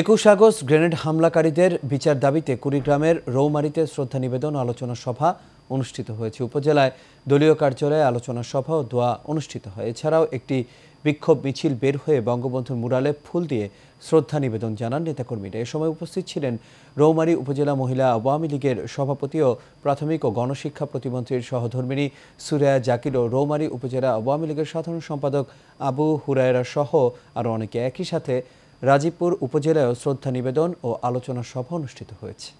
একুশ August grenade হামলাকারীদের বিচার দাবিতে কুড়িগ্রামের রৌমারিতে শ্রদ্ধা নিবেদন আলোচনা সভা অনুষ্ঠিত হয়েছে উপজেলায় দলীয় কার্যালয়ে আলোচনা সভা ও দোয়া অনুষ্ঠিত হয় এছাড়াও একটি বিক্ষোভ মিছিল বের হয়ে বঙ্গবন্ধুর মুরালে ফুল দিয়ে শ্রদ্ধা নিবেদন জানান নেতাকর্মীরা এ সময় উপস্থিত ছিলেন রৌমারী উপজেলা মহিলা আওয়ামী লীগের সভাপতি ও প্রাথমিক ও গণশিক্ষা প্রতিমন্ত্রীর সহধর্মিনী সুরায়া জাকির ও রৌমারী উপজেলা আওয়ামী লীগের সাধারণ সম্পাদক আবু হুরায়রা সহ আরও অনেকে একই সাথে রাজীবপুর উপজেলায় শ্রদ্ধা নিবেদন ও আলোচনা সভা অনুষ্ঠিত হয়েছে